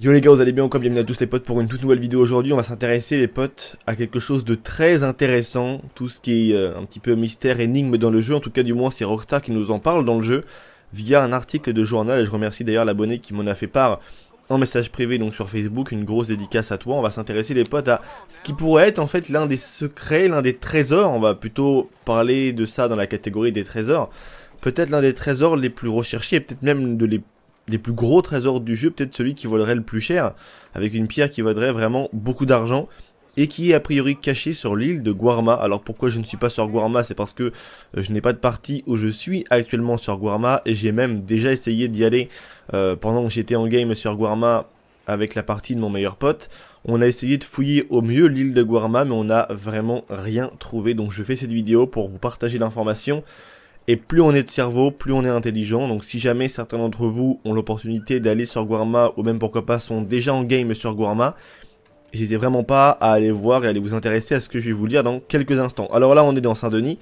Yo les gars, vous allez bien Comme bienvenue à tous les potes pour une toute nouvelle vidéo aujourd'hui. On va s'intéresser les potes à quelque chose de très intéressant. Tout ce qui est euh, un petit peu mystère, énigme dans le jeu. En tout cas, du moins, c'est Rockstar qui nous en parle dans le jeu via un article de journal. Et je remercie d'ailleurs l'abonné qui m'en a fait part en message privé donc sur Facebook. Une grosse dédicace à toi. On va s'intéresser les potes à ce qui pourrait être en fait l'un des secrets, l'un des trésors. On va plutôt parler de ça dans la catégorie des trésors. Peut-être l'un des trésors les plus recherchés et peut-être même de les des plus gros trésors du jeu, peut-être celui qui vaudrait le plus cher, avec une pierre qui vaudrait vraiment beaucoup d'argent et qui est a priori caché sur l'île de Guarma. Alors pourquoi je ne suis pas sur Guarma C'est parce que euh, je n'ai pas de partie où je suis actuellement sur Guarma et j'ai même déjà essayé d'y aller euh, pendant que j'étais en game sur Guarma avec la partie de mon meilleur pote. On a essayé de fouiller au mieux l'île de Guarma mais on n'a vraiment rien trouvé donc je fais cette vidéo pour vous partager l'information et plus on est de cerveau, plus on est intelligent. Donc si jamais certains d'entre vous ont l'opportunité d'aller sur Guarma ou même pourquoi pas sont déjà en game sur Guarma, n'hésitez vraiment pas à aller voir et aller vous intéresser à ce que je vais vous dire dans quelques instants. Alors là on est dans Saint-Denis.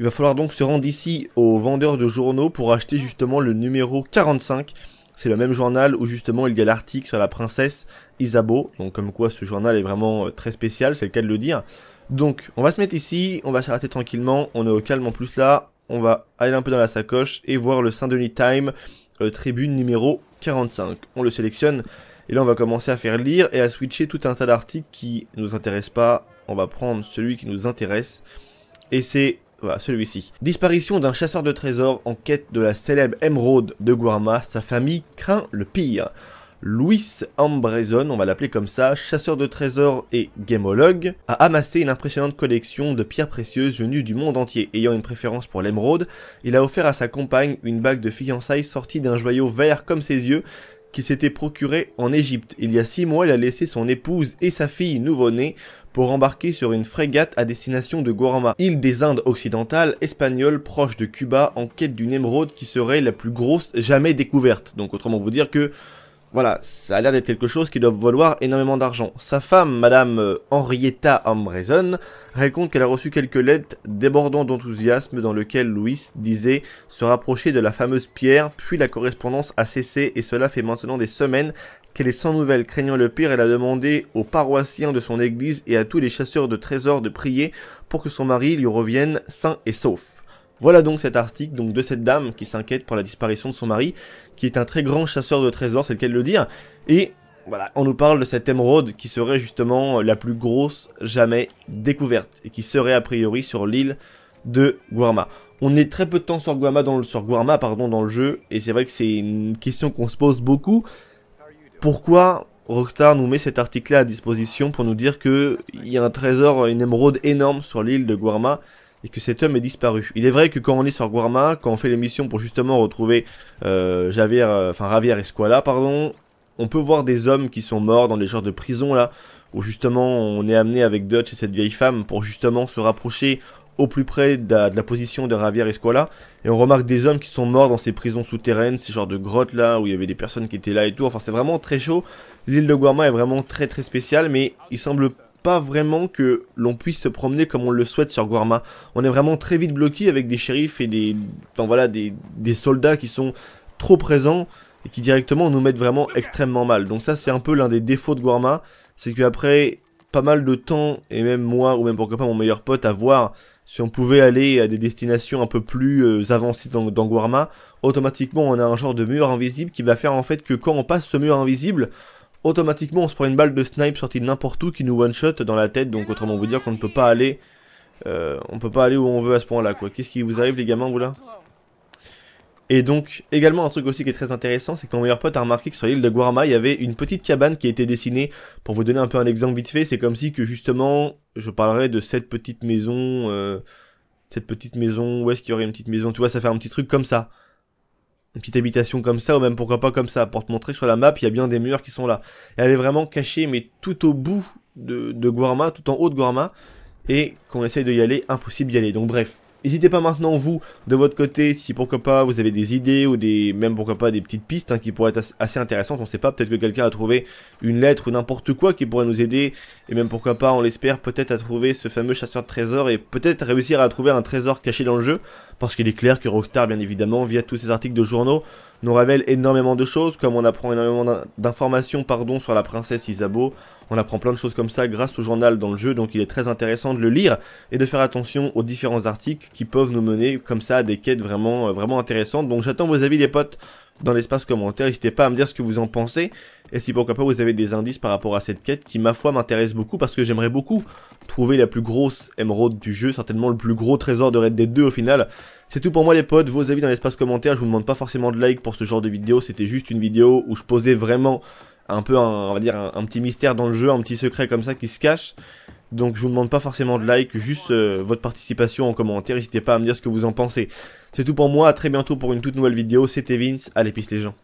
Il va falloir donc se rendre ici au vendeur de journaux pour acheter justement le numéro 45. C'est le même journal où justement il y a l'article sur la princesse Isabeau. Donc comme quoi ce journal est vraiment euh, très spécial, c'est le cas de le dire. Donc on va se mettre ici, on va s'arrêter tranquillement, on est au calme en plus là, on va aller un peu dans la sacoche et voir le Saint-Denis Time, euh, tribune numéro 45. On le sélectionne et là on va commencer à faire lire et à switcher tout un tas d'articles qui ne nous intéressent pas. On va prendre celui qui nous intéresse et c'est celui-ci. Disparition d'un chasseur de trésors en quête de la célèbre émeraude de Guarma, sa famille craint le pire. Louis Ambrezon, on va l'appeler comme ça, chasseur de trésors et gamologue, a amassé une impressionnante collection de pierres précieuses venues du monde entier. Ayant une préférence pour l'émeraude, il a offert à sa compagne une bague de fiançailles sortie d'un joyau vert comme ses yeux qui s'était procuré en Égypte. Il y a six mois, il a laissé son épouse et sa fille nouveau-née pour embarquer sur une frégate à destination de Guarama, île des Indes occidentales espagnole proche de Cuba en quête d'une émeraude qui serait la plus grosse jamais découverte. Donc autrement vous dire que voilà, ça a l'air d'être quelque chose qui doit valoir énormément d'argent. Sa femme, madame euh, Henrietta Ambresen, raconte qu'elle a reçu quelques lettres débordant d'enthousiasme dans lesquelles Louis disait se rapprocher de la fameuse pierre, puis la correspondance a cessé et cela fait maintenant des semaines qu'elle est sans nouvelles, craignant le pire, elle a demandé aux paroissiens de son église et à tous les chasseurs de trésors de prier pour que son mari lui revienne sain et sauf. Voilà donc cet article donc de cette dame qui s'inquiète pour la disparition de son mari, qui est un très grand chasseur de trésors, c'est le de le dire, et voilà, on nous parle de cette émeraude qui serait justement la plus grosse jamais découverte, et qui serait a priori sur l'île de Guarma. On est très peu de temps sur Guarma dans le, pardon, dans le jeu, et c'est vrai que c'est une question qu'on se pose beaucoup. Pourquoi Rockstar nous met cet article-là à disposition pour nous dire qu'il y a un trésor, une émeraude énorme sur l'île de Guarma et que cet homme est disparu. Il est vrai que quand on est sur Guarma, quand on fait les missions pour justement retrouver euh, Javier, euh, enfin Javier Squala, pardon, on peut voir des hommes qui sont morts dans des genres de prisons là, où justement on est amené avec Dutch et cette vieille femme pour justement se rapprocher au plus près de la, position de Javier Squala. et on remarque des hommes qui sont morts dans ces prisons souterraines, ces genres de grottes là, où il y avait des personnes qui étaient là et tout, enfin c'est vraiment très chaud, l'île de Guarma est vraiment très très spéciale, mais il semble pas vraiment que l'on puisse se promener comme on le souhaite sur Guarma. On est vraiment très vite bloqué avec des shérifs et des, enfin voilà, des, soldats qui sont trop présents et qui directement nous mettent vraiment extrêmement mal. Donc ça c'est un peu l'un des défauts de Guarma, c'est qu'après pas mal de temps, et même moi, ou même pourquoi pas mon meilleur pote, à voir si on pouvait aller à des destinations un peu plus euh, avancées dans Guarma, automatiquement on a un genre de mur invisible qui va faire en fait que quand on passe ce mur invisible, automatiquement on se prend une balle de snipe sortie de n'importe où qui nous one-shot dans la tête, donc autrement vous dire qu'on ne peut pas aller... Euh, on peut pas aller où on veut à ce point-là, quoi. Qu'est-ce qui vous arrive, les gamins, vous, là Et donc, également, un truc aussi qui est très intéressant, c'est que mon meilleur pote a remarqué que sur l'île de Guarma, il y avait une petite cabane qui a été dessinée. Pour vous donner un peu un exemple vite fait, c'est comme si que, justement, je parlerais de cette petite maison... Euh, cette petite maison, où est-ce qu'il y aurait une petite maison Tu vois, ça fait un petit truc comme ça une petite habitation comme ça, ou même pourquoi pas comme ça, pour te montrer que sur la map, il y a bien des murs qui sont là. elle est vraiment cachée, mais tout au bout de, de Guarma, tout en haut de Guarma, et qu'on essaye de y aller, impossible d'y aller. Donc bref, N'hésitez pas maintenant, vous, de votre côté, si pourquoi pas vous avez des idées ou des, même pourquoi pas des petites pistes hein, qui pourraient être assez intéressantes. On ne sait pas, peut-être que quelqu'un a trouvé une lettre ou n'importe quoi qui pourrait nous aider. Et même pourquoi pas, on l'espère, peut-être à trouver ce fameux chasseur de trésors et peut-être réussir à trouver un trésor caché dans le jeu. Parce qu'il est clair que Rockstar, bien évidemment, via tous ses articles de journaux, nous révèle énormément de choses, comme on apprend énormément d'informations pardon, sur la princesse Isabeau. On apprend plein de choses comme ça grâce au journal dans le jeu, donc il est très intéressant de le lire et de faire attention aux différents articles qui peuvent nous mener comme ça à des quêtes vraiment, euh, vraiment intéressantes. Donc j'attends vos avis les potes dans l'espace commentaire. N'hésitez pas à me dire ce que vous en pensez. Et si pourquoi pas vous avez des indices par rapport à cette quête qui, ma foi, m'intéresse beaucoup parce que j'aimerais beaucoup trouver la plus grosse émeraude du jeu, certainement le plus gros trésor de Red Dead 2 au final. C'est tout pour moi les potes, vos avis dans l'espace commentaire, je vous demande pas forcément de like pour ce genre de vidéo, c'était juste une vidéo où je posais vraiment un peu un, on va dire un petit mystère dans le jeu, un petit secret comme ça qui se cache. Donc je vous demande pas forcément de like, juste euh, votre participation en commentaire, n'hésitez pas à me dire ce que vous en pensez. C'est tout pour moi, à très bientôt pour une toute nouvelle vidéo, c'était Vince, allez pisse les gens.